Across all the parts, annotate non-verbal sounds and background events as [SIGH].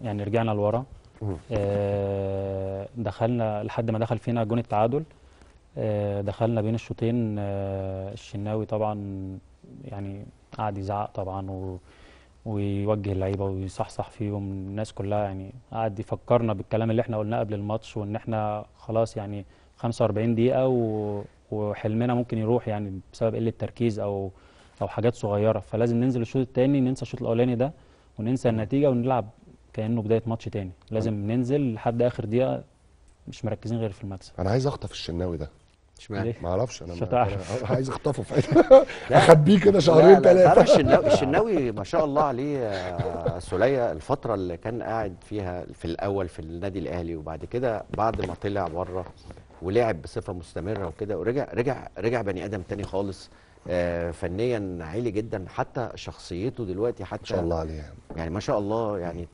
يعني رجعنا لورا آه، دخلنا لحد ما دخل فينا جون التعادل آه، دخلنا بين الشوطين آه، الشناوي طبعا يعني قعد يزعق طبعا و ويوجه اللعيبه ويصحصح فيهم الناس كلها يعني قعد يفكرنا بالكلام اللي احنا قلناه قبل الماتش وان احنا خلاص يعني 45 دقيقه و... وحلمنا ممكن يروح يعني بسبب قله تركيز او او حاجات صغيره فلازم ننزل الشوط الثاني ننسى الشوط الاولاني ده وننسى النتيجه ونلعب كانه بدايه ماتش تاني لازم أنا. طيب. ننزل لحد اخر دقيقه مش مركزين غير في المكسب انا عايز اخطف الشناوي ده اشمعنى؟ ما اعرفش انا مش [LAUGHS] عايز اخطفه في حته اخبيه كده شهرين ثلاثه الشناوي [LAUGHS] الشناوي ما شاء الله عليه سوليه الفتره اللي كان قاعد فيها في الاول في النادي الاهلي وبعد كده بعد ما طلع بره ولعب بصفه مستمره وكده ورجع رجع رجع بني ادم تاني خالص آه، فنيا عالي جدا حتى شخصيته دلوقتي حتى ما شاء الله عليه يعني ما شاء الله يعني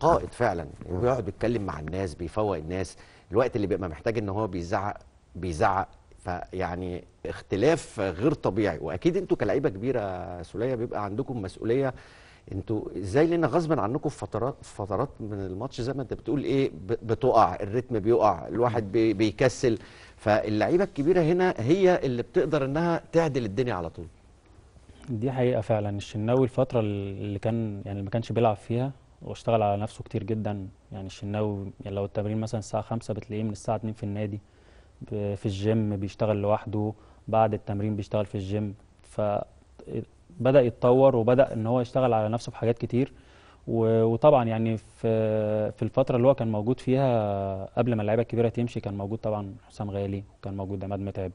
قائد فعلا وبيقعد بيتكلم مع الناس بيفوق الناس الوقت اللي بيبقى محتاج ان هو بيزعق بيزعق فيعني اختلاف غير طبيعي واكيد انتوا كلعيبه كبيره سوليه بيبقى عندكم مسؤوليه انتوا ازاي لان غصبا عنكم في فترات فترات من الماتش زي ما انت بتقول ايه بتقع الريتم بيقع الواحد بيكسل فاللعيبه الكبيره هنا هي اللي بتقدر انها تعدل الدنيا على طول دي حقيقه فعلا الشناوي الفتره اللي كان يعني ما كانش بيلعب فيها واشتغل على نفسه كتير جدا يعني الشناوي يعني لو التمرين مثلا الساعه 5 بتلاقيه من الساعه 2 في النادي في الجيم بيشتغل لوحده بعد التمرين بيشتغل في الجيم فبدا يتطور وبدا ان هو يشتغل على نفسه في حاجات كتير وطبعا يعني في في الفتره اللي هو كان موجود فيها قبل ما اللعيبه الكبيره تمشي كان موجود طبعا حسام غالي وكان موجود عماد متعب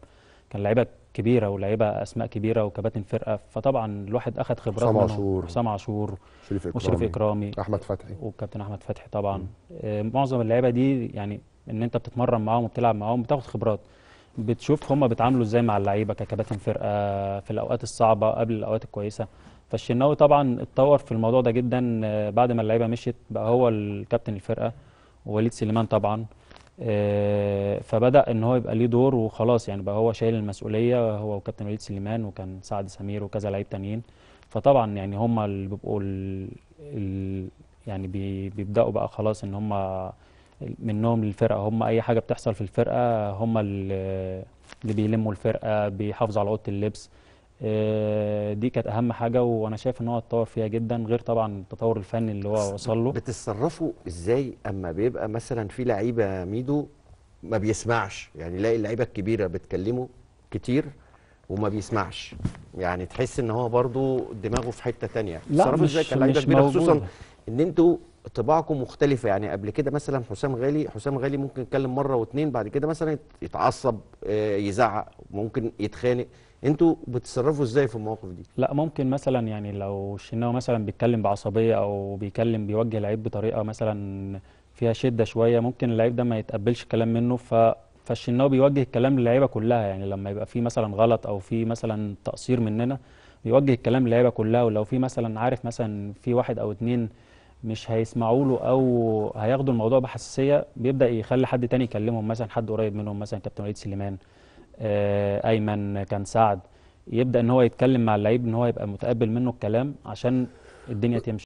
كان لعيبه كبيره ولاعيبه اسماء كبيره وكباتن فرقه فطبعا الواحد اخذ خبرات حسام عاشور حسام عاشور شريف اكرامي وشريف اكرامي احمد فتحي وكابتن احمد فتحي طبعا م. آه، معظم اللعيبه دي يعني ان انت بتتمرن معاهم وبتلعب معاهم بتاخد خبرات بتشوف هم بيتعاملوا ازاي مع اللعيبه ككباتن فرقه في الاوقات الصعبه قبل الاوقات الكويسه فالشناوي طبعا اتطور في الموضوع ده جدا آه، بعد ما اللعيبه مشيت بقى هو الكابتن الفرقه ووليد سليمان طبعا آه، فبدا ان هو يبقى ليه دور وخلاص يعني بقى هو شايل المسؤوليه هو وكابتن وليد سليمان وكان سعد سمير وكذا لعيب تانيين فطبعا يعني هم اللي بيبقوا ال... ال... يعني بي... بيبداوا بقى خلاص ان هم منهم للفرقه هم اي حاجه بتحصل في الفرقه هم اللي بيلموا الفرقه بيحافظوا على اوضه اللبس آه، دي كانت اهم حاجه وانا شايف ان هو اتطور فيها جدا غير طبعا التطور الفني اللي هو وصل له بتتصرفوا ازاي اما بيبقى مثلا في لعيبه ميدو ما بيسمعش يعني يلاقي اللعيبه الكبيره بتكلمه كتير وما بيسمعش يعني تحس ان هو برضو دماغه في حته تانية لا مش, مش كبيره خصوصا ان انتوا طباعكم مختلفه يعني قبل كده مثلا حسام غالي حسام غالي ممكن يتكلم مره واتنين بعد كده مثلا يتعصب آه، يزعق ممكن يتخانق انتوا بتتصرفوا ازاي في المواقف دي لا ممكن مثلا يعني لو الشناوي مثلا بيتكلم بعصبيه او بيكلم بيوجه لعيب بطريقه مثلا فيها شده شويه ممكن اللعيب ده ما يتقبلش كلام منه ف فالشناوي بيوجه الكلام للعيبه كلها يعني لما يبقى في مثلا غلط او في مثلا تقصير مننا بيوجه الكلام للعيبه كلها ولو في مثلا عارف مثلا في واحد او اتنين مش هيسمعوا له او هياخدوا الموضوع بحساسيه بيبدا يخلي حد تاني يكلمهم مثلا حد قريب منهم مثلا كابتن وليد سليمان آه، ايمن كان سعد يبدا ان هو يتكلم مع اللعيب ان هو يبقى متقبل منه الكلام عشان الدنيا تمشي